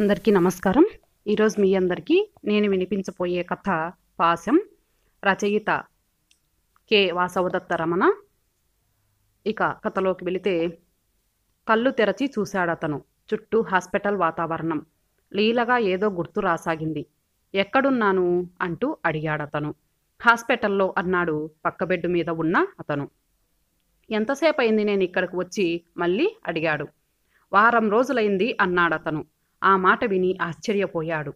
అందరికీ నమస్కారం ఈరోజు మీ అందరికీ నేను వినిపించబోయే కథ పాశం రచయిత కె వాసవదత్త రమణ ఇక కథలోకి వెళితే కళ్ళు తెరచి చూశాడతను చుట్టూ హాస్పిటల్ వాతావరణం లీలగా ఏదో గుర్తు రాసాగింది ఎక్కడున్నాను అంటూ అడిగాడతను హాస్పిటల్లో అన్నాడు పక్క బెడ్ మీద ఉన్న అతను ఎంతసేపు అయింది నేను ఇక్కడికి వచ్చి మళ్ళీ అడిగాడు వారం రోజులైంది అన్నాడతను ఆ మాట విని ఆశ్చర్యపోయాడు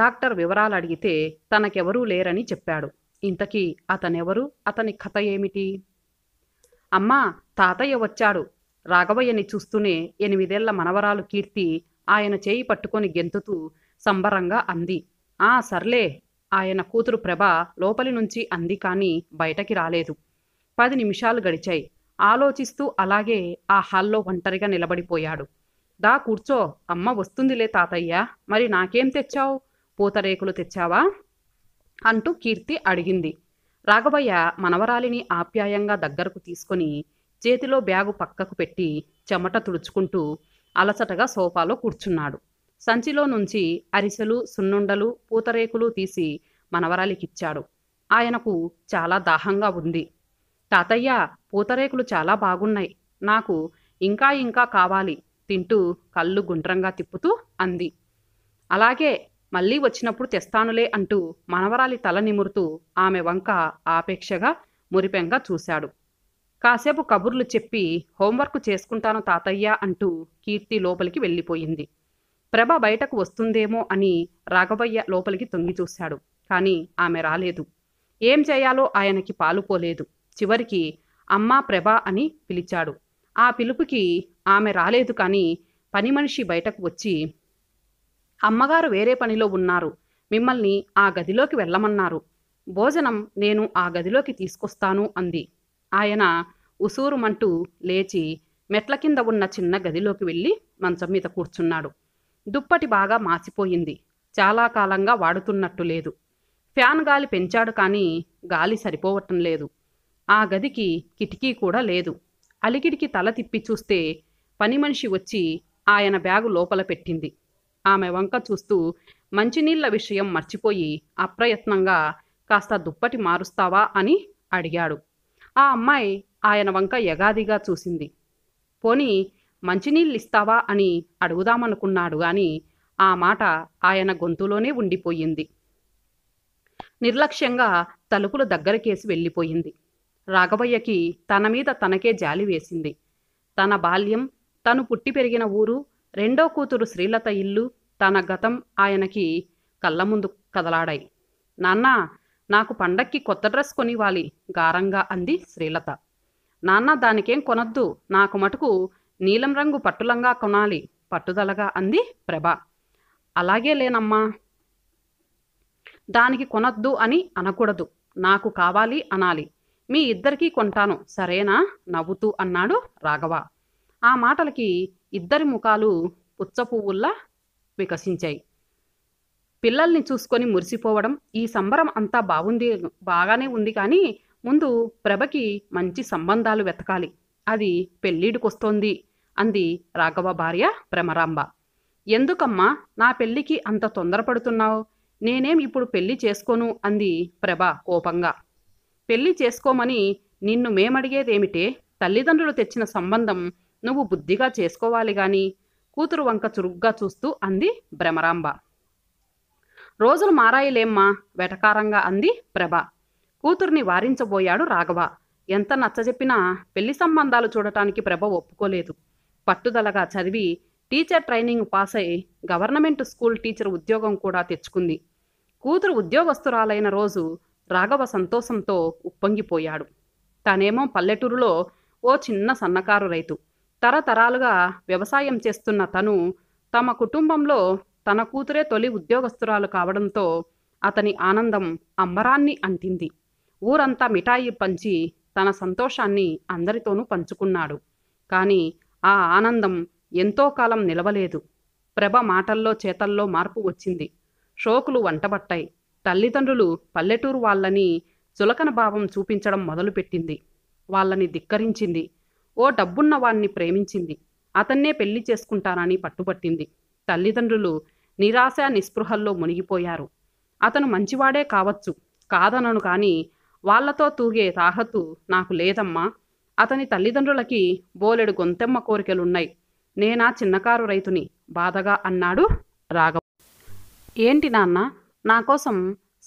డాక్టర్ వివరాలు అడిగితే తనకెవరూ లేరని చెప్పాడు ఇంతకీ అతనెవరు అతని కథ ఏమిటి అమ్మా తాతయ్య వచ్చాడు రాఘవయ్యని చూస్తూనే ఎనిమిదేళ్ల మనవరాలు కీర్తి ఆయన చేయి పట్టుకొని గెంతుతూ సంబరంగా అంది ఆ సర్లే ఆయన కూతురు ప్రభ లోపలి నుంచి అంది కానీ బయటకి రాలేదు పది నిమిషాలు గడిచాయి ఆలోచిస్తూ అలాగే ఆ హాల్లో ఒంటరిగా నిలబడిపోయాడు దా కూర్చో అమ్మ వస్తుందిలే తాతయ్య మరి నాకేం తెచ్చావు పూతరేకులు తెచ్చావా అంటూ కీర్తి అడిగింది రాఘవయ్య మనవరాలిని ఆప్యాయంగా దగ్గరకు తీసుకొని చేతిలో బ్యాగు పక్కకు పెట్టి చెమట తుడుచుకుంటూ అలసటగా సోఫాలో కూర్చున్నాడు సంచిలో నుంచి అరిసెలు సున్నుండలు పూతరేకులు తీసి మనవరాలికిచ్చాడు ఆయనకు చాలా దాహంగా ఉంది తాతయ్య పూతరేకులు చాలా బాగున్నాయి నాకు ఇంకా ఇంకా కావాలి తింటూ కళ్ళు గుండ్రంగా తిప్పుతూ అంది అలాగే మళ్ళీ వచ్చినప్పుడు తెస్తానులే అంటూ మనవరాలి తల నిమురుతూ ఆమె వంక ఆపేక్షగా మురిపెంగా చూశాడు కాసేపు కబుర్లు చెప్పి హోంవర్క్ చేసుకుంటాను తాతయ్య అంటూ కీర్తి లోపలికి వెళ్ళిపోయింది ప్రభ బయటకు వస్తుందేమో అని రాఘవయ్య లోపలికి తొంగి చూశాడు కానీ ఆమె రాలేదు ఏం చేయాలో ఆయనకి పాలుపోలేదు చివరికి అమ్మా ప్రభ అని పిలిచాడు ఆ పిలుపుకి ఆమె రాలేదు కానీ పని మనిషి బయటకు వచ్చి అమ్మగారు వేరే పనిలో ఉన్నారు మిమ్మల్ని ఆ గదిలోకి వెళ్ళమన్నారు భోజనం నేను ఆ గదిలోకి తీసుకొస్తాను అంది ఆయన ఉసూరుమంటూ లేచి మెట్ల కింద ఉన్న చిన్న గదిలోకి వెళ్ళి మంచం మీద కూర్చున్నాడు దుప్పటి బాగా మాసిపోయింది చాలా కాలంగా వాడుతున్నట్టు లేదు ఫ్యాన్ గాలి పెంచాడు కానీ గాలి సరిపోవటం లేదు ఆ గదికి కిటికీ కూడా లేదు అలికిడికి తల తిప్పి చూస్తే పని మనిషి వచ్చి ఆయన బ్యాగు లోపల పెట్టింది ఆమె వంక చూస్తూ మంచినీళ్ల విషయం మర్చిపోయి అప్రయత్నంగా కాస్త దుప్పటి మారుస్తావా అని అడిగాడు ఆ అమ్మాయి ఆయన వంక యగాదిగా చూసింది పోనీ మంచినీళ్ళిస్తావా అని అడుగుదామనుకున్నాడు గాని ఆ మాట ఆయన గొంతులోనే ఉండిపోయింది నిర్లక్ష్యంగా తలుపులు దగ్గరకేసి వెళ్ళిపోయింది రాఘవయ్యకి తన మీద తనకే జాలి వేసింది తన బాల్యం తను పుట్టి పెరిగిన ఊరు రెండో కూతురు శ్రీలత ఇల్లు తన గతం ఆయనకి కళ్ళ ముందు కదలాడాయి నాన్న నాకు పండక్కి కొత్త డ్రెస్ కొనివ్వాలి గారంగా అంది శ్రీలత నాన్న దానికేం కొనొద్దు నాకు మటుకు నీలం రంగు పట్టులంగా కొనాలి పట్టుదలగా అంది ప్రభ అలాగే లేనమ్మా దానికి కొనొద్దు అని అనకూడదు నాకు కావాలి అనాలి మీ ఇద్దరికీ కొంటాను సరేనా నవ్వుతూ అన్నాడు రాఘవ ఆ మాటలకి ఇద్దరి ముఖాలు పుచ్చపువ్వుల్లా వికసించాయి పిల్లల్ని చూసుకొని మురిసిపోవడం ఈ సంబరం అంతా బాగుంది బాగానే ఉంది కానీ ముందు ప్రభకి మంచి సంబంధాలు వెతకాలి అది పెళ్ళిడికొస్తోంది అంది రాఘవ భార్య ప్రమరాంబ ఎందుకమ్మా నా పెళ్ళికి అంత తొందరపడుతున్నావు నేనేం ఇప్పుడు పెళ్లి చేసుకోను అంది ప్రభ కోపంగా పెళ్లి చేసుకోమని నిన్ను మేమడిగేదేమిటే తల్లిదండ్రులు తెచ్చిన సంబంధం నువ్వు బుద్ధిగా చేసుకోవాలి గాని కూతురు వంక చురుగ్గా చూస్తూ అంది భ్రమరాంబ రోజులు మారాయిలేమ్మా వెటకారంగా అంది ప్రభ కూతుర్ని వారించబోయాడు రాఘవ ఎంత నచ్చజెప్పినా పెళ్లి సంబంధాలు చూడటానికి ప్రభ ఒప్పుకోలేదు పట్టుదలగా చదివి టీచర్ ట్రైనింగ్ పాస్ అయి గవర్నమెంట్ స్కూల్ టీచర్ ఉద్యోగం కూడా తెచ్చుకుంది కూతురు ఉద్యోగస్తురాలైన రోజు రాఘవ సంతోషంతో ఉప్పొంగిపోయాడు తనేమో పల్లెటూరులో ఓ చిన్న సన్నకారు రైతు తరతరాలుగా వ్యవసాయం చేస్తున్న తను తమ కుటుంబంలో తన కూతురే తొలి ఉద్యోగస్తురాలు కావడంతో అతని ఆనందం అంబరాన్ని అంటింది ఊరంతా మిఠాయి పంచి తన సంతోషాన్ని అందరితోనూ పంచుకున్నాడు కానీ ఆ ఆనందం ఎంతో కాలం నిలవలేదు ప్రభ మాటల్లో చేతల్లో మార్పు వచ్చింది షోకులు వంటబట్టాయి తల్లిదండ్రులు పల్లెటూరు వాళ్ళని చులకన భావం చూపించడం మొదలుపెట్టింది వాళ్ళని ధిక్కరించింది ఓ డబ్బున్న వాణ్ణి ప్రేమించింది అతన్నే పెళ్లి చేసుకుంటానని పట్టుబట్టింది తల్లిదండ్రులు నిరాశ నిస్పృహల్లో మునిగిపోయారు అతను మంచివాడే కావచ్చు కాదనను కానీ వాళ్లతో తూగే తాహతు నాకు లేదమ్మా అతని తల్లిదండ్రులకి బోలెడు గొంతెమ్మ కోరికలున్నాయి నేనా చిన్నకారు రైతుని బాధగా అన్నాడు రాఘవ ఏంటి నాన్న నా కోసం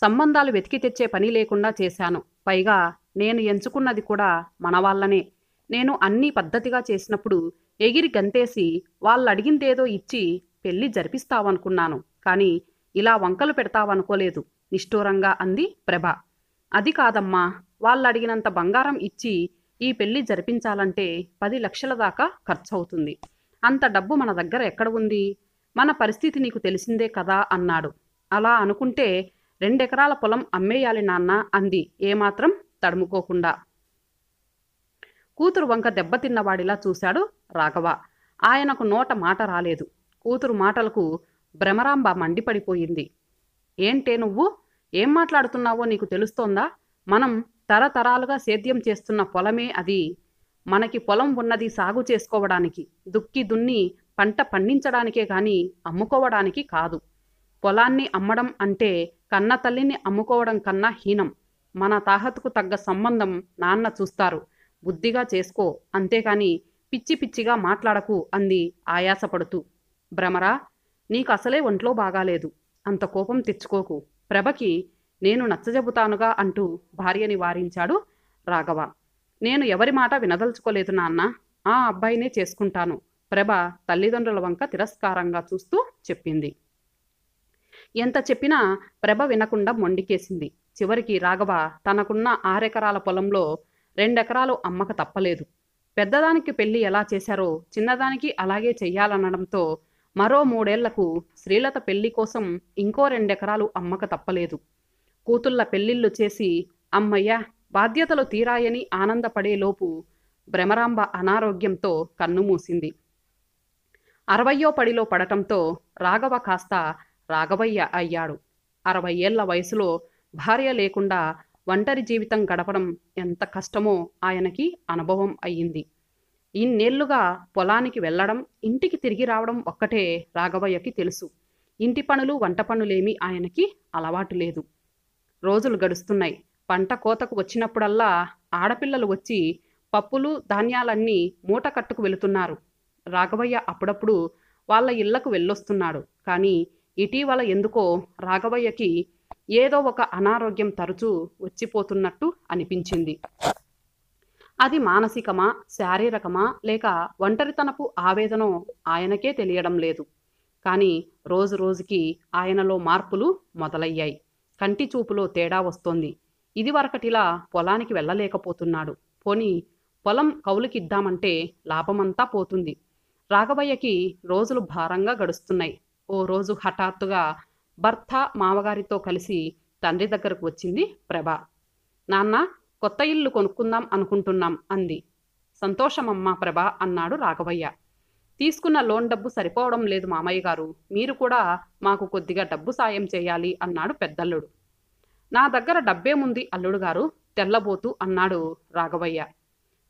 సంబంధాలు వెతికి తెచ్చే పని లేకుండా చేశాను పైగా నేను ఎంచుకున్నది కూడా మనవాళ్లనే నేను అన్నీ పద్ధతిగా చేసినప్పుడు ఎగిరి గంతేసి వాళ్ళు అడిగిందేదో ఇచ్చి పెళ్లి జరిపిస్తావనుకున్నాను కానీ ఇలా వంకలు పెడతావనుకోలేదు నిష్ఠూరంగా అంది ప్రభ అది కాదమ్మా వాళ్ళు అడిగినంత బంగారం ఇచ్చి ఈ పెళ్లి జరిపించాలంటే పది లక్షల దాకా ఖర్చవుతుంది అంత డబ్బు మన దగ్గర ఎక్కడ ఉంది మన పరిస్థితి నీకు తెలిసిందే కదా అన్నాడు అలా అనుకుంటే రెండెకరాల పొలం అమ్మేయాలి నాన్న అంది ఏమాత్రం తడుముకోకుండా కూతురు వంక దెబ్బతిన్నవాడిలా చూశాడు రాఘవ ఆయనకు నోట మాట రాలేదు కూతురు మాటలకు భ్రమరాంబ మండిపడిపోయింది ఏంటే నువ్వు ఏం మాట్లాడుతున్నావో నీకు తెలుస్తోందా మనం తరతరాలుగా సేద్యం చేస్తున్న పొలమే అది మనకి పొలం ఉన్నది సాగు చేసుకోవడానికి దుక్కి దున్ని పంట పండించడానికే కానీ అమ్ముకోవడానికి కాదు పొలాన్ని అమ్మడం అంటే కన్న తల్లిని అమ్ముకోవడం కన్నా హీనం మన తాహతుకు తగ్గ సంబంధం నాన్న చూస్తారు బుద్ధిగా చేసుకో అంతేకాని పిచ్చి పిచ్చిగా మాట్లాడకు అంది ఆయాసపడుతూ భ్రమరా నీకు అసలే ఒంట్లో బాగాలేదు అంత కోపం తెచ్చుకోకు ప్రభకి నేను నచ్చజెబుతానుగా అంటూ భార్యని వారించాడు రాఘవ నేను ఎవరి మాట వినదలుచుకోలేదు నాన్న ఆ అబ్బాయినే చేసుకుంటాను ప్రభ తల్లిదండ్రుల వంక తిరస్కారంగా చూస్తూ చెప్పింది ఎంత చెప్పినా ప్రభ వినకుండా మొండికేసింది చివరికి రాఘవ తనకున్న ఆరెకరాల పొలంలో రెండెకరాలు అమ్మక తప్పలేదు పెద్దదానికి పెళ్లి ఎలా చేశారో చిన్నదానికి అలాగే చెయ్యాలనడంతో మరో మూడేళ్లకు శ్రీలత పెళ్లి కోసం ఇంకో రెండెకరాలు అమ్మక తప్పలేదు కూతుళ్ళ పెళ్లిళ్ళు చేసి అమ్మయ్య బాధ్యతలు తీరాయని ఆనందపడేలోపు భ్రమరాంబ అనారోగ్యంతో కన్నుమూసింది అరవయ్యో పడిలో పడటంతో రాఘవ కాస్త రాఘవయ్య అయ్యాడు అరవై ఏళ్ల వయసులో భార్య లేకుండా ఒంటరి జీవితం గడపడం ఎంత కష్టమో ఆయనకి అనుభవం అయ్యింది ఇన్నేళ్లుగా పొలానికి వెళ్ళడం ఇంటికి తిరిగి రావడం ఒక్కటే రాఘవయ్యకి తెలుసు ఇంటి పనులు వంట పనులేమి ఆయనకి అలవాటు లేదు రోజులు గడుస్తున్నాయి పంట కోతకు వచ్చినప్పుడల్లా ఆడపిల్లలు వచ్చి పప్పులు ధాన్యాలన్నీ మూట కట్టుకు వెళుతున్నారు రాఘవయ్య అప్పుడప్పుడు వాళ్ళ ఇళ్లకు వెళ్ళొస్తున్నాడు కానీ ఇటీవల ఎందుకో రాఘవయ్యకి ఏదో ఒక అనారోగ్యం తరచూ వచ్చిపోతున్నట్టు అనిపించింది అది మానసికమా శారీరకమా లేక ఒంటరితనపు ఆవేదనో ఆయనకే తెలియడం లేదు కానీ రోజు రోజుకి ఆయనలో మార్పులు మొదలయ్యాయి కంటి చూపులో తేడా వస్తోంది ఇదివరకటిలా పొలానికి వెళ్ళలేకపోతున్నాడు పోనీ పొలం కౌలుకిద్దామంటే లాభమంతా పోతుంది రాఘవయ్యకి రోజులు భారంగా గడుస్తున్నాయి ఓ రోజు హఠాత్తుగా భర్త మామగారితో కలిసి తండ్రి దగ్గరకు వచ్చింది ప్రభ నాన్న కొత్త ఇల్లు కొనుక్కుందాం అనుకుంటున్నాం అంది సంతోషమమ్మ ప్రభ అన్నాడు రాఘవయ్య తీసుకున్న లోన్ డబ్బు సరిపోవడం లేదు మామయ్య గారు మీరు కూడా మాకు కొద్దిగా డబ్బు సాయం చేయాలి అన్నాడు పెద్దల్లుడు నా దగ్గర డబ్బేముంది అల్లుడు గారు తెల్లబోతూ అన్నాడు రాఘవయ్య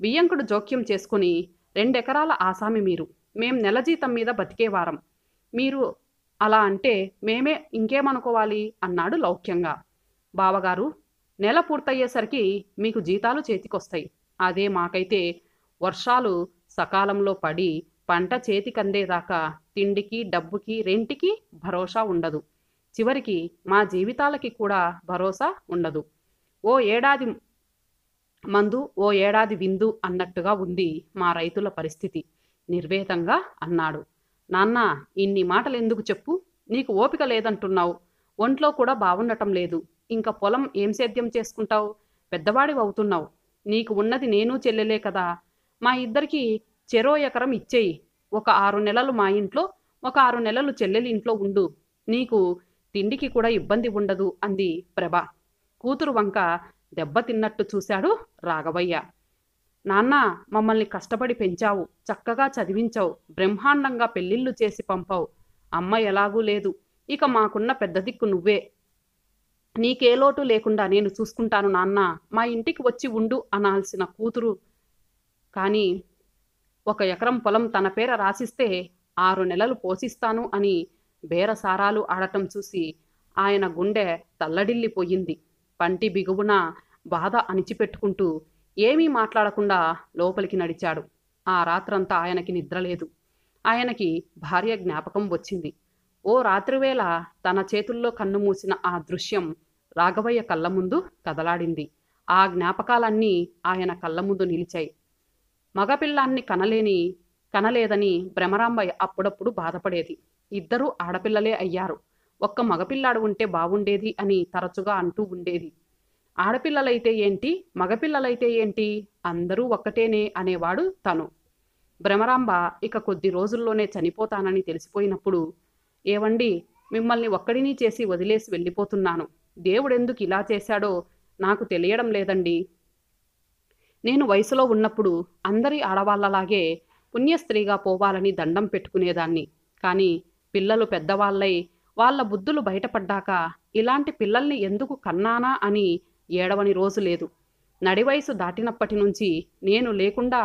బియ్యంకుడు జోక్యం చేసుకుని రెండెకరాల ఆసామి మీరు మేం నెల జీతం మీద బతికేవారం మీరు అలా అంటే మేమే ఇంకేమనుకోవాలి అన్నాడు లౌక్యంగా బావగారు నెల పూర్తయ్యేసరికి మీకు జీతాలు చేతికొస్తాయి అదే మాకైతే వర్షాలు సకాలంలో పడి పంట చేతికందేదాకా తిండికి డబ్బుకి రెంటికి భరోసా ఉండదు చివరికి మా జీవితాలకి కూడా భరోసా ఉండదు ఓ ఏడాది మందు ఓ ఏడాది విందు అన్నట్టుగా ఉంది మా రైతుల పరిస్థితి నిర్వేదంగా అన్నాడు నాన్న ఇన్ని మాటలు ఎందుకు చెప్పు నీకు ఓపిక లేదంటున్నావు ఒంట్లో కూడా బాగుండటం లేదు ఇంకా పొలం ఏం సేద్యం చేసుకుంటావు పెద్దవాడి అవుతున్నావు నీకు ఉన్నది నేను చెల్లెలే కదా మా ఇద్దరికి చెరో ఎకరం ఇచ్చేయి ఒక ఆరు నెలలు మా ఇంట్లో ఒక ఆరు నెలలు చెల్లెలి ఇంట్లో ఉండు నీకు తిండికి కూడా ఇబ్బంది ఉండదు అంది ప్రభ కూతురు వంక దెబ్బతిన్నట్టు చూశాడు రాఘవయ్య నాన్న మమ్మల్ని కష్టపడి పెంచావు చక్కగా చదివించావు బ్రహ్మాండంగా పెళ్లిళ్ళు చేసి పంపావు అమ్మ ఎలాగూ లేదు ఇక మాకున్న పెద్ద దిక్కు నువ్వే నీకే లోటు లేకుండా నేను చూసుకుంటాను నాన్న మా ఇంటికి వచ్చి ఉండు అనాల్సిన కూతురు కానీ ఒక ఎకరం పొలం తన పేర రాసిస్తే ఆరు నెలలు పోషిస్తాను అని బేరసారాలు ఆడటం చూసి ఆయన గుండె తల్లడిల్లిపోయింది పంటి బిగువున బాధ అణిచిపెట్టుకుంటూ ఏమీ మాట్లాడకుండా లోపలికి నడిచాడు ఆ రాత్రంతా ఆయనకి నిద్రలేదు ఆయనకి భార్య జ్ఞాపకం వచ్చింది ఓ రాత్రివేళ తన చేతుల్లో కన్ను మూసిన ఆ దృశ్యం రాఘవయ్య కళ్ళ ముందు కదలాడింది ఆ జ్ఞాపకాలన్నీ ఆయన కళ్ళ ముందు నిలిచాయి మగపిల్లాన్ని కనలేని కనలేదని భ్రమరాంబయ్య అప్పుడప్పుడు బాధపడేది ఇద్దరూ ఆడపిల్లలే అయ్యారు ఒక్క మగపిల్లాడు ఉంటే బాగుండేది అని తరచుగా అంటూ ఉండేది ఆడపిల్లలైతే ఏంటి మగపిల్లలైతే ఏంటి అందరూ ఒక్కటేనే అనేవాడు తను భ్రమరాంబ ఇక కొద్ది రోజుల్లోనే చనిపోతానని తెలిసిపోయినప్పుడు ఏవండి మిమ్మల్ని ఒక్కడిని చేసి వదిలేసి వెళ్ళిపోతున్నాను దేవుడెందుకు ఇలా చేశాడో నాకు తెలియడం లేదండి నేను వయసులో ఉన్నప్పుడు అందరి ఆడవాళ్ళలాగే పుణ్యస్త్రీగా పోవాలని దండం పెట్టుకునేదాన్ని కానీ పిల్లలు పెద్దవాళ్ళై వాళ్ళ బుద్ధులు బయటపడ్డాక ఇలాంటి పిల్లల్ని ఎందుకు కన్నానా అని ఏడవని రోజు లేదు నడివయసు దాటినప్పటి నుంచి నేను లేకుండా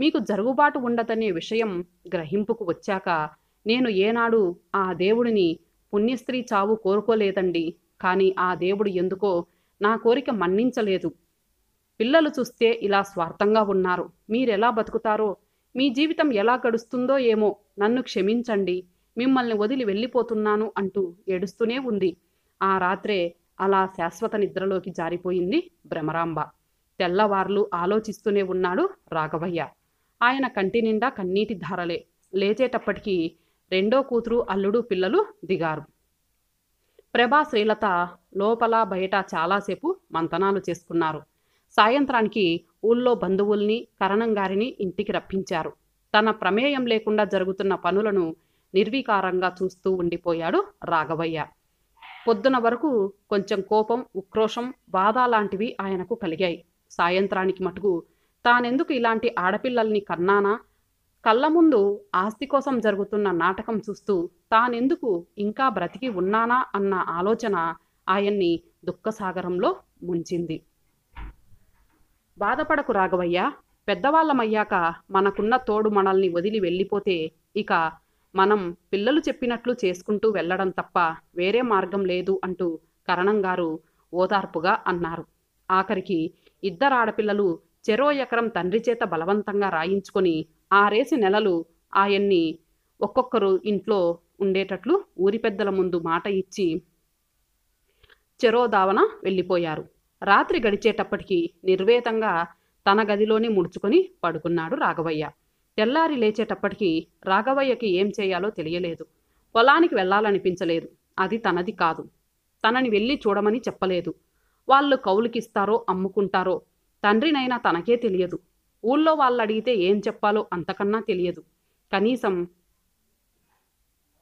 మీకు జరుగుబాటు ఉండదనే విషయం గ్రహింపుకు వచ్చాక నేను ఏనాడు ఆ దేవుడిని పుణ్యస్త్రీ చావు కోరుకోలేదండి కానీ ఆ దేవుడు ఎందుకో నా కోరిక మన్నించలేదు పిల్లలు చూస్తే ఇలా స్వార్థంగా ఉన్నారు మీరెలా బతుకుతారో మీ జీవితం ఎలా గడుస్తుందో ఏమో నన్ను క్షమించండి మిమ్మల్ని వదిలి వెళ్ళిపోతున్నాను అంటూ ఏడుస్తూనే ఉంది ఆ రాత్రే అలా శాశ్వత నిద్రలోకి జారిపోయింది భ్రమరాంబ తెల్లవార్లు ఆలోచిస్తూనే ఉన్నాడు రాఘవయ్య ఆయన కంటి నిండా కన్నీటి ధారలే లేచేటప్పటికీ రెండో కూతురు అల్లుడు పిల్లలు దిగారు ప్రభా శ్రీలత లోపల బయట చాలాసేపు మంతనాలు చేసుకున్నారు సాయంత్రానికి ఊళ్ళో బంధువుల్ని కరణం గారిని ఇంటికి రప్పించారు తన ప్రమేయం లేకుండా జరుగుతున్న పనులను నిర్వీకారంగా చూస్తూ ఉండిపోయాడు రాఘవయ్య పొద్దున వరకు కొంచెం కోపం ఉక్రోషం బాధ లాంటివి ఆయనకు కలిగాయి సాయంత్రానికి మటుకు తానెందుకు ఇలాంటి ఆడపిల్లల్ని కన్నానా కళ్ళ ముందు ఆస్తి కోసం జరుగుతున్న నాటకం చూస్తూ తానెందుకు ఇంకా బ్రతికి ఉన్నానా అన్న ఆలోచన ఆయన్ని దుఃఖసాగరంలో ముంచింది బాధపడకు రాఘవయ్య పెద్దవాళ్ళమయ్యాక మనకున్న తోడు మనల్ని వదిలి వెళ్ళిపోతే ఇక మనం పిల్లలు చెప్పినట్లు చేసుకుంటూ వెళ్ళడం తప్ప వేరే మార్గం లేదు అంటూ కరణం గారు ఓదార్పుగా అన్నారు ఆఖరికి ఇద్దరు ఆడపిల్లలు చెరో ఎకరం తండ్రి చేత బలవంతంగా రాయించుకొని ఆరేసి నెలలు ఆయన్ని ఒక్కొక్కరు ఇంట్లో ఉండేటట్లు ఊరి పెద్దల ముందు మాట ఇచ్చి చెరో దావన వెళ్ళిపోయారు రాత్రి గడిచేటప్పటికి నిర్వేదంగా తన గదిలోనే ముడుచుకొని పడుకున్నాడు రాఘవయ్య తెల్లారి లేచేటప్పటికీ రాఘవయ్యకి ఏం చేయాలో తెలియలేదు పొలానికి వెళ్ళాలనిపించలేదు అది తనది కాదు తనని వెళ్ళి చూడమని చెప్పలేదు వాళ్ళు కౌలుకిస్తారో అమ్ముకుంటారో తండ్రినైనా తనకే తెలియదు ఊళ్ళో వాళ్ళు అడిగితే ఏం చెప్పాలో అంతకన్నా తెలియదు కనీసం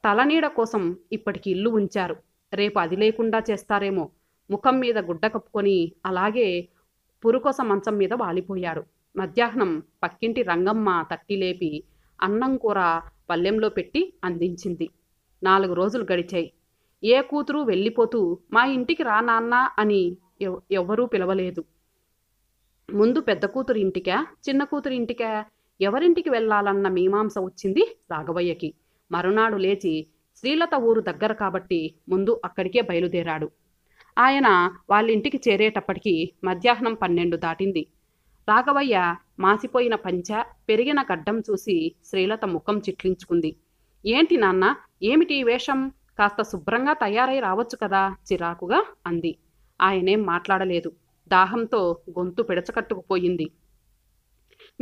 తలనీడ కోసం ఇప్పటికి ఇల్లు ఉంచారు రేపు అది లేకుండా చేస్తారేమో ముఖం మీద గుడ్డ కప్పుకొని అలాగే పురుకొస మంచం మీద వాలిపోయాడు మధ్యాహ్నం పక్కింటి రంగమ్మ తట్టి లేపి అన్నం కూర పల్లెంలో పెట్టి అందించింది నాలుగు రోజులు గడిచాయి ఏ కూతురు వెళ్ళిపోతూ మా ఇంటికి రా నాన్న అని ఎవ్వరూ పిలవలేదు ముందు పెద్ద కూతురు ఇంటికా చిన్న కూతురు ఇంటికా ఎవరింటికి వెళ్ళాలన్న మీమాంస వచ్చింది రాఘవయ్యకి మరునాడు లేచి శ్రీలత ఊరు దగ్గర కాబట్టి ముందు అక్కడికే బయలుదేరాడు ఆయన వాళ్ళ ఇంటికి చేరేటప్పటికి మధ్యాహ్నం పన్నెండు దాటింది రాఘవయ్య మాసిపోయిన పంచ పెరిగిన గడ్డం చూసి శ్రీలత ముఖం చిట్లించుకుంది ఏంటి నాన్న ఏమిటి వేషం కాస్త శుభ్రంగా తయారై రావచ్చు కదా చిరాకుగా అంది ఆయనేం మాట్లాడలేదు దాహంతో గొంతు పిడచకట్టుకుపోయింది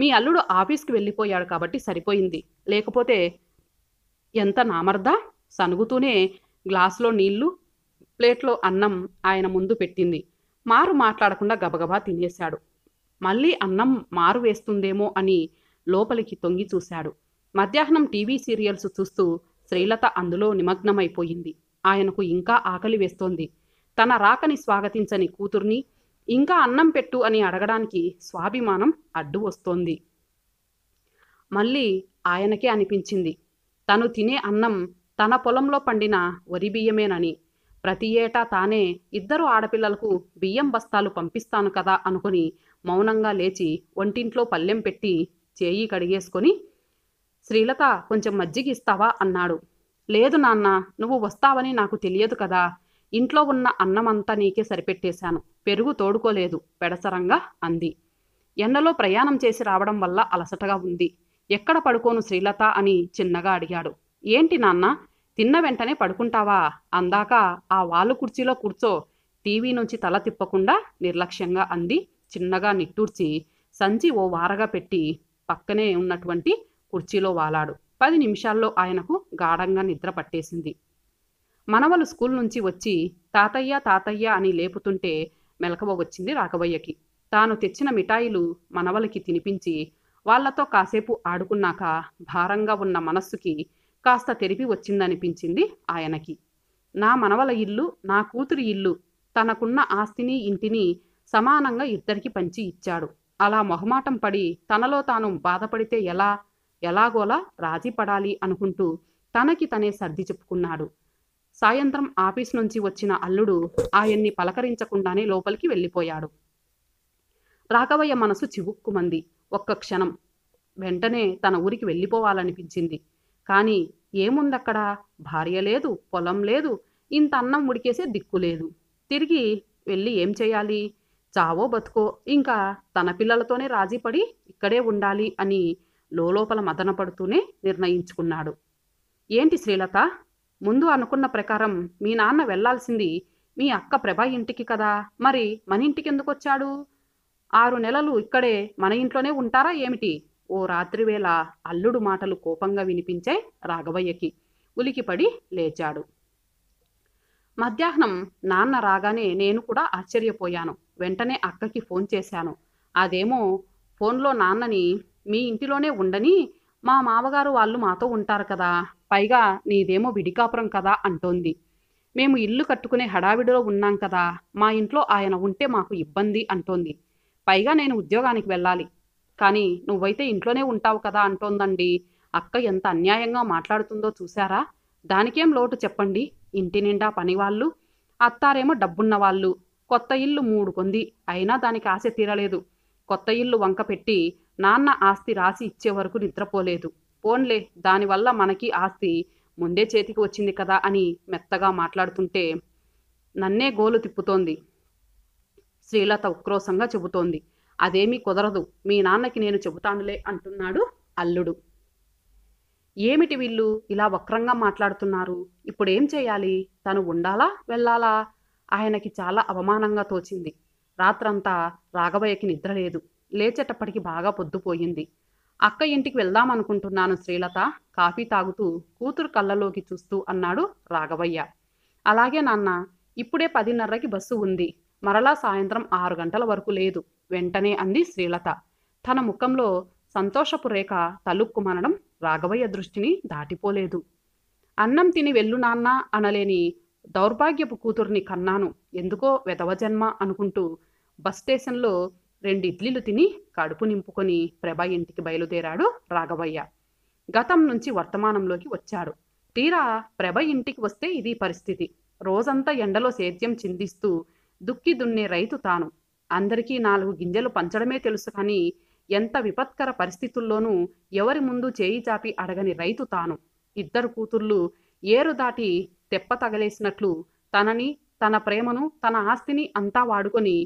మీ అల్లుడు ఆఫీస్కి వెళ్ళిపోయాడు కాబట్టి సరిపోయింది లేకపోతే ఎంత నామర్దా సనుగుతూనే గ్లాసులో నీళ్లు ప్లేట్లో అన్నం ఆయన ముందు పెట్టింది మారు మాట్లాడకుండా గబగబా తినేశాడు మళ్ళీ అన్నం మారు వేస్తుందేమో అని లోపలికి తొంగి చూశాడు మధ్యాహ్నం టీవీ సీరియల్స్ చూస్తూ శ్రీలత అందులో నిమగ్నమైపోయింది ఆయనకు ఇంకా ఆకలి వేస్తోంది తన రాకని స్వాగతించని కూతుర్ని ఇంకా అన్నం పెట్టు అని అడగడానికి స్వాభిమానం అడ్డు వస్తోంది మళ్ళీ ఆయనకే అనిపించింది తను తినే అన్నం తన పొలంలో పండిన వరి బియ్యమేనని ప్రతి ఏటా తానే ఇద్దరు ఆడపిల్లలకు బియ్యం బస్తాలు పంపిస్తాను కదా అనుకుని మౌనంగా లేచి వంటింట్లో పల్లెం పెట్టి చేయి కడిగేసుకొని శ్రీలత కొంచెం మజ్జిగ ఇస్తావా అన్నాడు లేదు నాన్న నువ్వు వస్తావని నాకు తెలియదు కదా ఇంట్లో ఉన్న అన్నమంతా నీకే సరిపెట్టేశాను పెరుగు తోడుకోలేదు పెడసరంగా అంది ఎండలో ప్రయాణం చేసి రావడం వల్ల అలసటగా ఉంది ఎక్కడ పడుకోను శ్రీలత అని చిన్నగా అడిగాడు ఏంటి నాన్న తిన్న వెంటనే పడుకుంటావా అందాక ఆ వాలు కుర్చీలో కూర్చో టీవీ నుంచి తల తిప్పకుండా నిర్లక్ష్యంగా అంది చిన్నగా నిట్టూర్చి సంచి ఓ వారగా పెట్టి పక్కనే ఉన్నటువంటి కుర్చీలో వాలాడు పది నిమిషాల్లో ఆయనకు గాఢంగా నిద్ర పట్టేసింది మనవలు స్కూల్ నుంచి వచ్చి తాతయ్య తాతయ్య అని లేపుతుంటే మెలకువ వచ్చింది రాఘవయ్యకి తాను తెచ్చిన మిఠాయిలు మనవలకి తినిపించి వాళ్లతో కాసేపు ఆడుకున్నాక భారంగా ఉన్న మనస్సుకి కాస్త తెరిపి వచ్చిందనిపించింది ఆయనకి నా మనవల ఇల్లు నా కూతురి ఇల్లు తనకున్న ఆస్తిని ఇంటిని సమానంగా ఇద్దరికి పంచి ఇచ్చాడు అలా మొహమాటం పడి తనలో తాను బాధపడితే ఎలా ఎలాగోలా రాజీ పడాలి అనుకుంటూ తనకి తనే సర్ది చెప్పుకున్నాడు సాయంత్రం ఆఫీస్ నుంచి వచ్చిన అల్లుడు ఆయన్ని పలకరించకుండానే లోపలికి వెళ్ళిపోయాడు రాఘవయ్య మనసు చివుక్కుమంది ఒక్క క్షణం వెంటనే తన ఊరికి వెళ్ళిపోవాలనిపించింది కానీ ఏముందక్కడ భార్య లేదు పొలం లేదు ఇంత అన్నం ఉడికేసే దిక్కు లేదు తిరిగి వెళ్ళి ఏం చేయాలి చావో బతుకో ఇంకా తన పిల్లలతోనే రాజీపడి ఇక్కడే ఉండాలి అని లోపల పడుతూనే నిర్ణయించుకున్నాడు ఏంటి శ్రీలత ముందు అనుకున్న ప్రకారం మీ నాన్న వెళ్లాల్సింది మీ అక్క ప్రభ ఇంటికి కదా మరి మన ఇంటికి ఎందుకు వచ్చాడు ఆరు నెలలు ఇక్కడే మన ఇంట్లోనే ఉంటారా ఏమిటి ఓ రాత్రివేళ అల్లుడు మాటలు కోపంగా వినిపించే రాఘవయ్యకి ఉలికిపడి లేచాడు మధ్యాహ్నం నాన్న రాగానే నేను కూడా ఆశ్చర్యపోయాను వెంటనే అక్కకి ఫోన్ చేశాను అదేమో ఫోన్లో నాన్నని మీ ఇంటిలోనే ఉండని మా మామగారు వాళ్ళు మాతో ఉంటారు కదా పైగా నీదేమో విడికాపురం కదా అంటోంది మేము ఇల్లు కట్టుకునే హడావిడిలో ఉన్నాం కదా మా ఇంట్లో ఆయన ఉంటే మాకు ఇబ్బంది అంటోంది పైగా నేను ఉద్యోగానికి వెళ్ళాలి కానీ నువ్వైతే ఇంట్లోనే ఉంటావు కదా అంటోందండి అక్క ఎంత అన్యాయంగా మాట్లాడుతుందో చూశారా దానికేం లోటు చెప్పండి ఇంటి నిండా పనివాళ్ళు అత్తారేమో డబ్బున్న వాళ్ళు కొత్త ఇల్లు మూడు కొంది అయినా దానికి ఆశ తీరలేదు కొత్త ఇల్లు వంక పెట్టి నాన్న ఆస్తి రాసి ఇచ్చే వరకు నిద్రపోలేదు పోన్లే దానివల్ల మనకి ఆస్తి ముందే చేతికి వచ్చింది కదా అని మెత్తగా మాట్లాడుతుంటే నన్నే గోలు తిప్పుతోంది శ్రీలత ఉక్రోషంగా చెబుతోంది అదేమీ కుదరదు మీ నాన్నకి నేను చెబుతానులే అంటున్నాడు అల్లుడు ఏమిటి వీళ్ళు ఇలా వక్రంగా మాట్లాడుతున్నారు ఇప్పుడేం చేయాలి తను ఉండాలా వెళ్ళాలా ఆయనకి చాలా అవమానంగా తోచింది రాత్రంతా రాఘవయ్యకి నిద్ర లేదు లేచేటప్పటికి బాగా పొద్దుపోయింది అక్క ఇంటికి వెళ్దామనుకుంటున్నాను శ్రీలత కాఫీ తాగుతూ కూతురు కళ్ళలోకి చూస్తూ అన్నాడు రాఘవయ్య అలాగే నాన్న ఇప్పుడే పదిన్నరకి బస్సు ఉంది మరలా సాయంత్రం ఆరు గంటల వరకు లేదు వెంటనే అంది శ్రీలత తన ముఖంలో సంతోషపు రేఖ తలుక్కుమనడం రాఘవయ్య దృష్టిని దాటిపోలేదు అన్నం తిని వెళ్ళు నాన్న అనలేని దౌర్భాగ్యపు కూతుర్ని కన్నాను ఎందుకో జన్మ అనుకుంటూ బస్ స్టేషన్లో రెండు ఇడ్లీలు తిని కడుపు నింపుకొని ప్రభ ఇంటికి బయలుదేరాడు రాఘవయ్య గతం నుంచి వర్తమానంలోకి వచ్చాడు తీరా ప్రభ ఇంటికి వస్తే ఇది పరిస్థితి రోజంతా ఎండలో సేద్యం చిందిస్తూ దుక్కి దున్నే రైతు తాను అందరికీ నాలుగు గింజలు పంచడమే తెలుసు కానీ ఎంత విపత్కర పరిస్థితుల్లోనూ ఎవరి ముందు చేయి చాపి అడగని రైతు తాను ఇద్దరు కూతుర్లు ఏరు దాటి తెప్ప తగలేసినట్లు తనని తన ప్రేమను తన ఆస్తిని అంతా వాడుకొని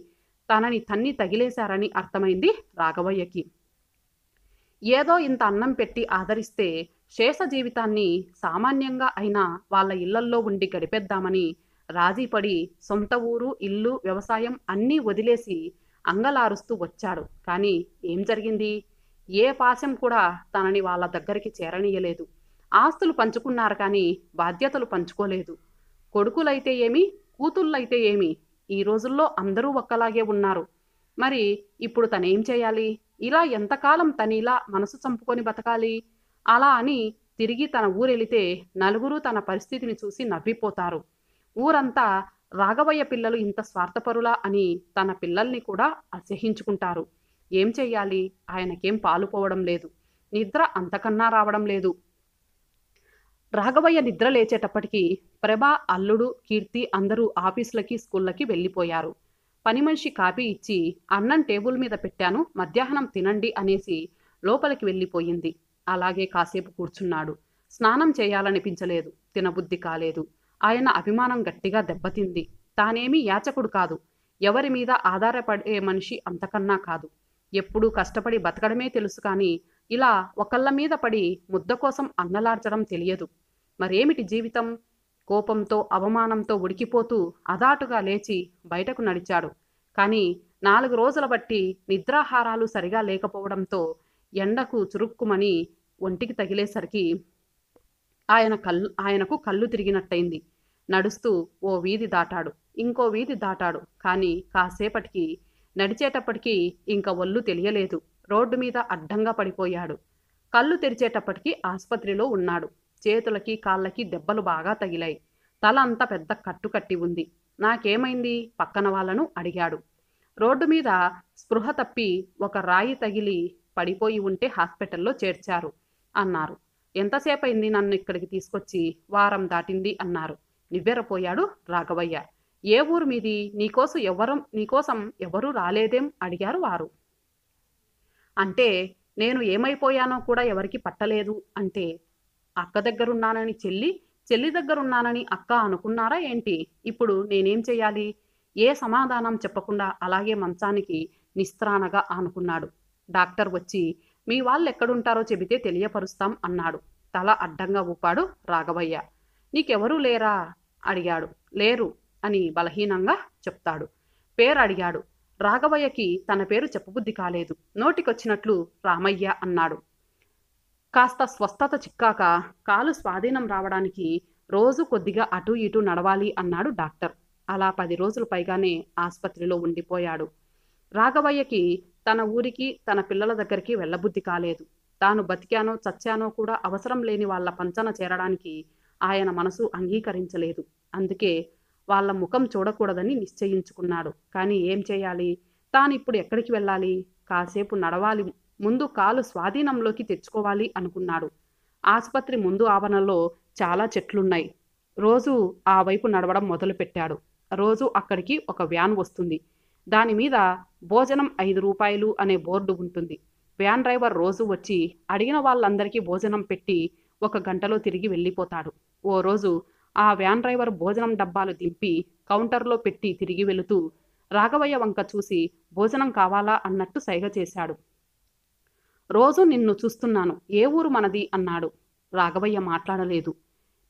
తనని తన్ని తగిలేశారని అర్థమైంది రాఘవయ్యకి ఏదో ఇంత అన్నం పెట్టి ఆదరిస్తే శేష జీవితాన్ని సామాన్యంగా అయినా వాళ్ళ ఇళ్లల్లో ఉండి గడిపేద్దామని రాజీపడి సొంత ఊరు ఇల్లు వ్యవసాయం అన్నీ వదిలేసి అంగలారుస్తూ వచ్చాడు కానీ ఏం జరిగింది ఏ పాశం కూడా తనని వాళ్ళ దగ్గరికి చేరనీయలేదు ఆస్తులు పంచుకున్నారు కానీ బాధ్యతలు పంచుకోలేదు కొడుకులైతే ఏమి కూతుళ్ళైతే ఏమి ఈ రోజుల్లో అందరూ ఒక్కలాగే ఉన్నారు మరి ఇప్పుడు తనేం చేయాలి ఇలా ఎంతకాలం తనిలా మనసు చంపుకొని బతకాలి అలా అని తిరిగి తన ఊరెళితే నలుగురు తన పరిస్థితిని చూసి నవ్విపోతారు ఊరంతా రాఘవయ్య పిల్లలు ఇంత స్వార్థపరులా అని తన పిల్లల్ని కూడా అసహించుకుంటారు ఏం చెయ్యాలి ఆయనకేం పాలుపోవడం లేదు నిద్ర అంతకన్నా రావడం లేదు రాఘవయ్య నిద్ర లేచేటప్పటికీ ప్రభా అల్లుడు కీర్తి అందరూ ఆఫీసులకి స్కూళ్ళకి వెళ్ళిపోయారు పని మనిషి కాపీ ఇచ్చి అన్నం టేబుల్ మీద పెట్టాను మధ్యాహ్నం తినండి అనేసి లోపలికి వెళ్ళిపోయింది అలాగే కాసేపు కూర్చున్నాడు స్నానం చేయాలనిపించలేదు తినబుద్ధి కాలేదు ఆయన అభిమానం గట్టిగా దెబ్బతింది తానేమీ యాచకుడు కాదు ఎవరి మీద ఆధారపడే మనిషి అంతకన్నా కాదు ఎప్పుడూ కష్టపడి బతకడమే తెలుసు కానీ ఇలా ఒకళ్ళ మీద పడి ముద్ద కోసం అన్నలార్చడం తెలియదు మరేమిటి జీవితం కోపంతో అవమానంతో ఉడికిపోతూ అదాటుగా లేచి బయటకు నడిచాడు కానీ నాలుగు రోజుల బట్టి నిద్రాహారాలు సరిగా లేకపోవడంతో ఎండకు చురుక్కుమని ఒంటికి తగిలేసరికి ఆయన కళ్ళు ఆయనకు కళ్ళు తిరిగినట్టయింది నడుస్తూ ఓ వీధి దాటాడు ఇంకో వీధి దాటాడు కానీ కాసేపటికి నడిచేటప్పటికీ ఇంక ఒళ్ళు తెలియలేదు రోడ్డు మీద అడ్డంగా పడిపోయాడు కళ్ళు తెరిచేటప్పటికీ ఆసుపత్రిలో ఉన్నాడు చేతులకి కాళ్ళకి దెబ్బలు బాగా తగిలాయి తల అంతా పెద్ద కట్టు కట్టి ఉంది నాకేమైంది పక్కన వాళ్ళను అడిగాడు రోడ్డు మీద స్పృహ తప్పి ఒక రాయి తగిలి పడిపోయి ఉంటే హాస్పిటల్లో చేర్చారు అన్నారు ఎంతసేపైంది నన్ను ఇక్కడికి తీసుకొచ్చి వారం దాటింది అన్నారు నివ్వెరపోయాడు రాఘవయ్య ఏ ఊరు మీది నీకోసం ఎవరం నీకోసం ఎవరూ రాలేదేం అడిగారు వారు అంటే నేను ఏమైపోయానో కూడా ఎవరికి పట్టలేదు అంటే అక్క దగ్గర ఉన్నానని చెల్లి చెల్లి దగ్గర ఉన్నానని అక్క అనుకున్నారా ఏంటి ఇప్పుడు నేనేం చేయాలి ఏ సమాధానం చెప్పకుండా అలాగే మంచానికి నిస్త్రానగా ఆనుకున్నాడు డాక్టర్ వచ్చి మీ వాళ్ళు ఎక్కడుంటారో చెబితే తెలియపరుస్తాం అన్నాడు తల అడ్డంగా ఊపాడు రాఘవయ్య నీకెవరూ లేరా అడిగాడు లేరు అని బలహీనంగా చెప్తాడు పేరు అడిగాడు రాఘవయ్యకి తన పేరు చెప్పబుద్ధి కాలేదు నోటికొచ్చినట్లు రామయ్య అన్నాడు కాస్త స్వస్థత చిక్కాక కాలు స్వాధీనం రావడానికి రోజు కొద్దిగా అటు ఇటు నడవాలి అన్నాడు డాక్టర్ అలా పది రోజులు పైగానే ఆసుపత్రిలో ఉండిపోయాడు రాఘవయ్యకి తన ఊరికి తన పిల్లల దగ్గరికి వెళ్ళబుద్ధి కాలేదు తాను బతికానో చచ్చానో కూడా అవసరం లేని వాళ్ళ పంచన చేరడానికి ఆయన మనసు అంగీకరించలేదు అందుకే వాళ్ళ ముఖం చూడకూడదని నిశ్చయించుకున్నాడు కానీ ఏం చేయాలి తాను ఇప్పుడు ఎక్కడికి వెళ్ళాలి కాసేపు నడవాలి ముందు కాలు స్వాధీనంలోకి తెచ్చుకోవాలి అనుకున్నాడు ఆసుపత్రి ముందు ఆవరణలో చాలా చెట్లున్నాయి రోజు ఆ వైపు నడవడం మొదలుపెట్టాడు రోజు అక్కడికి ఒక వ్యాన్ వస్తుంది దాని మీద భోజనం ఐదు రూపాయలు అనే బోర్డు ఉంటుంది వ్యాన్ డ్రైవర్ రోజు వచ్చి అడిగిన వాళ్ళందరికీ భోజనం పెట్టి ఒక గంటలో తిరిగి వెళ్ళిపోతాడు ఓ రోజు ఆ వ్యాన్ డ్రైవర్ భోజనం డబ్బాలు దింపి కౌంటర్లో పెట్టి తిరిగి వెళుతూ రాఘవయ్య వంక చూసి భోజనం కావాలా అన్నట్టు సైగ చేశాడు రోజు నిన్ను చూస్తున్నాను ఏ ఊరు మనది అన్నాడు రాఘవయ్య మాట్లాడలేదు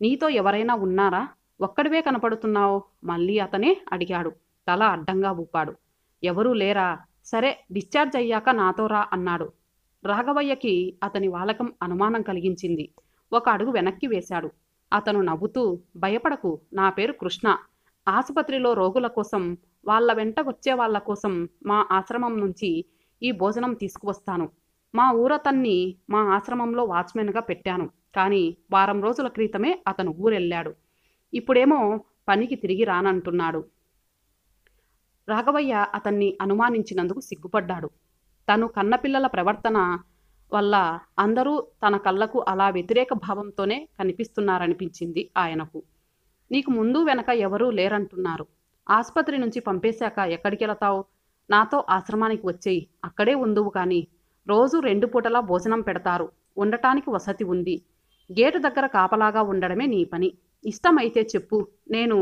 నీతో ఎవరైనా ఉన్నారా ఒక్కడివే కనపడుతున్నావు మళ్ళీ అతనే అడిగాడు తల అడ్డంగా ఊపాడు ఎవరూ లేరా సరే డిశ్చార్జ్ అయ్యాక నాతో రా అన్నాడు రాఘవయ్యకి అతని వాలకం అనుమానం కలిగించింది ఒక అడుగు వెనక్కి వేశాడు అతను నవ్వుతూ భయపడకు నా పేరు కృష్ణ ఆసుపత్రిలో రోగుల కోసం వాళ్ళ వెంట వచ్చే వాళ్ళ కోసం మా ఆశ్రమం నుంచి ఈ భోజనం తీసుకువస్తాను మా ఊరతన్ని మా ఆశ్రమంలో వాచ్మెన్గా పెట్టాను కానీ వారం రోజుల క్రితమే అతను ఊరెళ్ళాడు ఇప్పుడేమో పనికి తిరిగి రానంటున్నాడు రాఘవయ్య అతన్ని అనుమానించినందుకు సిగ్గుపడ్డాడు తను కన్నపిల్లల ప్రవర్తన వల్ల అందరూ తన కళ్ళకు అలా వ్యతిరేక భావంతోనే కనిపిస్తున్నారనిపించింది ఆయనకు నీకు ముందు వెనక ఎవరూ లేరంటున్నారు ఆసుపత్రి నుంచి పంపేశాక ఎక్కడికి వెళతావు నాతో ఆశ్రమానికి వచ్చేయి అక్కడే ఉందువు కానీ రోజు రెండు పూటలా భోజనం పెడతారు ఉండటానికి వసతి ఉంది గేటు దగ్గర కాపలాగా ఉండడమే నీ పని ఇష్టమైతే చెప్పు నేను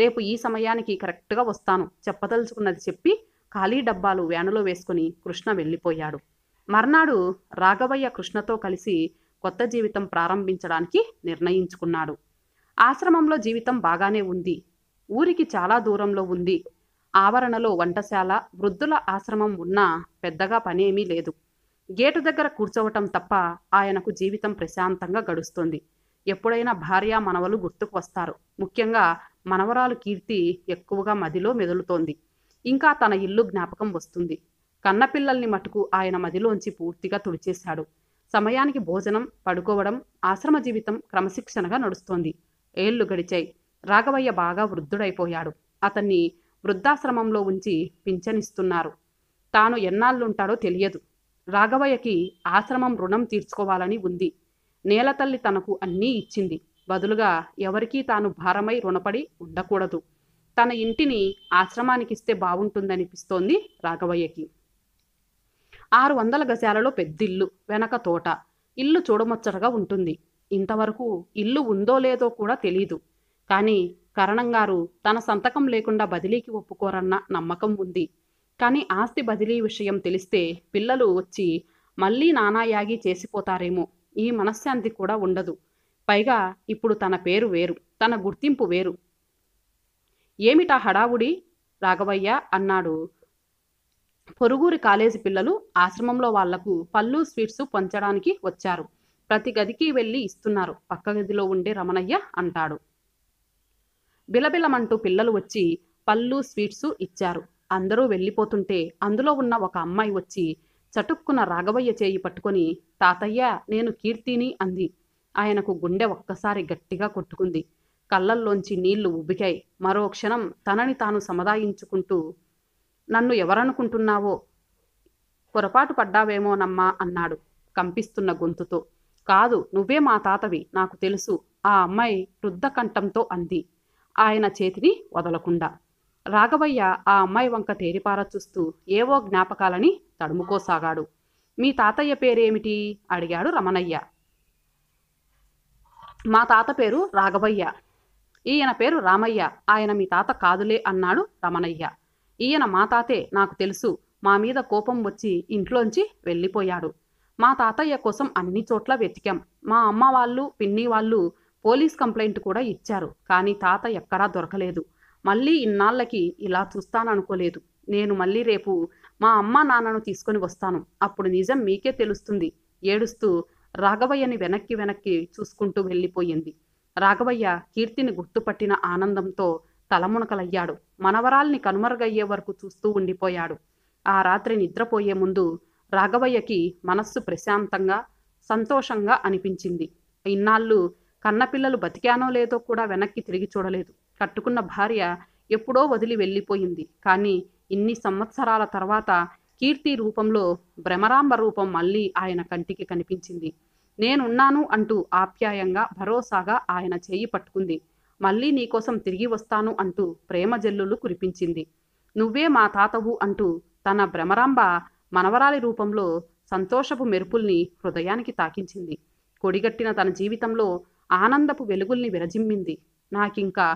రేపు ఈ సమయానికి కరెక్ట్గా వస్తాను చెప్పదలుచుకున్నది చెప్పి ఖాళీ డబ్బాలు వ్యానులో వేసుకుని కృష్ణ వెళ్ళిపోయాడు మర్నాడు రాఘవయ్య కృష్ణతో కలిసి కొత్త జీవితం ప్రారంభించడానికి నిర్ణయించుకున్నాడు ఆశ్రమంలో జీవితం బాగానే ఉంది ఊరికి చాలా దూరంలో ఉంది ఆవరణలో వంటశాల వృద్ధుల ఆశ్రమం ఉన్నా పెద్దగా పనేమీ లేదు గేటు దగ్గర కూర్చోవటం తప్ప ఆయనకు జీవితం ప్రశాంతంగా గడుస్తుంది ఎప్పుడైనా భార్య మనవలు గుర్తుకు వస్తారు ముఖ్యంగా మనవరాలు కీర్తి ఎక్కువగా మదిలో మెదులుతోంది ఇంకా తన ఇల్లు జ్ఞాపకం వస్తుంది కన్నపిల్లల్ని మటుకు ఆయన మదిలోంచి పూర్తిగా తుడిచేశాడు సమయానికి భోజనం పడుకోవడం ఆశ్రమ జీవితం క్రమశిక్షణగా నడుస్తోంది ఏళ్లు గడిచాయి రాఘవయ్య బాగా వృద్ధుడైపోయాడు అతన్ని వృద్ధాశ్రమంలో ఉంచి పింఛనిస్తున్నారు తాను ఎన్నాళ్ళుంటాడో తెలియదు రాఘవయ్యకి ఆశ్రమం రుణం తీర్చుకోవాలని ఉంది నేలతల్లి తనకు అన్నీ ఇచ్చింది బదులుగా ఎవరికీ తాను భారమై రుణపడి ఉండకూడదు తన ఇంటిని ఆశ్రమానికిస్తే బాగుంటుందనిపిస్తోంది రాఘవయ్యకి ఆరు వందల గజాలలో పెద్దిల్లు వెనక తోట ఇల్లు చూడముచ్చటగా ఉంటుంది ఇంతవరకు ఇల్లు ఉందో లేదో కూడా తెలీదు కానీ కరణంగారు తన సంతకం లేకుండా బదిలీకి ఒప్పుకోరన్న నమ్మకం ఉంది కానీ ఆస్తి బదిలీ విషయం తెలిస్తే పిల్లలు వచ్చి మళ్ళీ నానాయాగి చేసిపోతారేమో ఈ మనశ్శాంతి కూడా ఉండదు పైగా ఇప్పుడు తన పేరు వేరు తన గుర్తింపు వేరు ఏమిటా హడావుడి రాఘవయ్య అన్నాడు పొరుగురి కాలేజీ పిల్లలు ఆశ్రమంలో వాళ్లకు పళ్ళు స్వీట్స్ పంచడానికి వచ్చారు ప్రతి గదికి వెళ్ళి ఇస్తున్నారు పక్క గదిలో ఉండే రమణయ్య అంటాడు బిలబిలమంటూ పిల్లలు వచ్చి పళ్ళు స్వీట్స్ ఇచ్చారు అందరూ వెళ్ళిపోతుంటే అందులో ఉన్న ఒక అమ్మాయి వచ్చి చటుక్కున రాఘవయ్య చేయి పట్టుకొని తాతయ్య నేను కీర్తిని అంది ఆయనకు గుండె ఒక్కసారి గట్టిగా కొట్టుకుంది కళ్ళల్లోంచి నీళ్లు ఉబికాయి మరో క్షణం తనని తాను సమదాయించుకుంటూ నన్ను ఎవరనుకుంటున్నావో పొరపాటు పడ్డావేమోనమ్మా అన్నాడు కంపిస్తున్న గొంతుతో కాదు నువ్వే మా తాతవి నాకు తెలుసు ఆ అమ్మాయి రుద్ధకంఠంతో అంది ఆయన చేతిని వదలకుండా రాఘవయ్య ఆ అమ్మాయి వంక తేరిపార చూస్తూ ఏవో జ్ఞాపకాలని తడుముకోసాగాడు మీ తాతయ్య పేరేమిటి అడిగాడు రమణయ్య మా తాత పేరు రాఘవయ్య ఈయన పేరు రామయ్య ఆయన మీ తాత కాదులే అన్నాడు రమణయ్య ఈయన మా తాతే నాకు తెలుసు మా మీద కోపం వచ్చి ఇంట్లోంచి వెళ్ళిపోయాడు మా తాతయ్య కోసం అన్ని చోట్ల వెతికాం మా అమ్మ వాళ్ళు పిన్ని వాళ్ళు పోలీస్ కంప్లైంట్ కూడా ఇచ్చారు కానీ తాత ఎక్కడా దొరకలేదు మళ్ళీ ఇన్నాళ్ళకి ఇలా చూస్తాననుకోలేదు నేను మళ్ళీ రేపు మా అమ్మ నాన్నను తీసుకొని వస్తాను అప్పుడు నిజం మీకే తెలుస్తుంది ఏడుస్తూ రాఘవయ్యని వెనక్కి వెనక్కి చూసుకుంటూ వెళ్ళిపోయింది రాఘవయ్య కీర్తిని గుర్తుపట్టిన ఆనందంతో తలమునకలయ్యాడు మనవరాల్ని కనుమరుగయ్యే వరకు చూస్తూ ఉండిపోయాడు ఆ రాత్రి నిద్రపోయే ముందు రాఘవయ్యకి మనస్సు ప్రశాంతంగా సంతోషంగా అనిపించింది ఇన్నాళ్ళు కన్నపిల్లలు బతికానో లేదో కూడా వెనక్కి తిరిగి చూడలేదు కట్టుకున్న భార్య ఎప్పుడో వదిలి వెళ్ళిపోయింది కానీ ఇన్ని సంవత్సరాల తర్వాత కీర్తి రూపంలో భ్రమరాంబ రూపం మళ్ళీ ఆయన కంటికి కనిపించింది నేనున్నాను అంటూ ఆప్యాయంగా భరోసాగా ఆయన చేయి పట్టుకుంది మళ్ళీ నీకోసం తిరిగి వస్తాను అంటూ ప్రేమ జల్లులు కురిపించింది నువ్వే మా తాతవు అంటూ తన భ్రమరాంబ మనవరాలి రూపంలో సంతోషపు మెరుపుల్ని హృదయానికి తాకించింది కొడిగట్టిన తన జీవితంలో ఆనందపు వెలుగుల్ని విరజిమ్మింది నాకింకా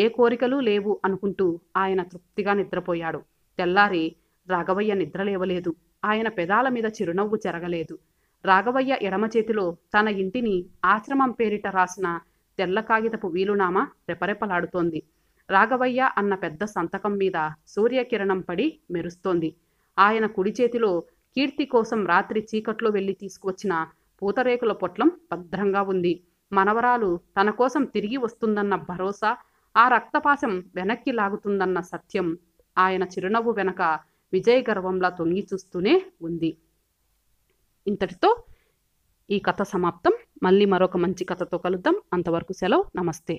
ఏ కోరికలు లేవు అనుకుంటూ ఆయన తృప్తిగా నిద్రపోయాడు తెల్లారి రాఘవయ్య నిద్రలేవలేదు ఆయన పెదాల మీద చిరునవ్వు చెరగలేదు రాఘవయ్య ఎడమ చేతిలో తన ఇంటిని ఆశ్రమం పేరిట రాసిన తెల్ల కాగితపు వీలునామా రెపరెపలాడుతోంది రాఘవయ్య అన్న పెద్ద సంతకం మీద సూర్యకిరణం పడి మెరుస్తోంది ఆయన కుడి చేతిలో కీర్తి కోసం రాత్రి చీకట్లో వెళ్ళి తీసుకువచ్చిన పూతరేకుల పొట్లం భద్రంగా ఉంది మనవరాలు తన కోసం తిరిగి వస్తుందన్న భరోసా ఆ రక్తపాశం వెనక్కి లాగుతుందన్న సత్యం ఆయన చిరునవ్వు వెనక విజయ గర్వంలా తొంగి చూస్తూనే ఉంది ఇంతటితో ఈ కథ సమాప్తం మళ్ళీ మరొక మంచి కథతో కలుద్దాం అంతవరకు సెలవు నమస్తే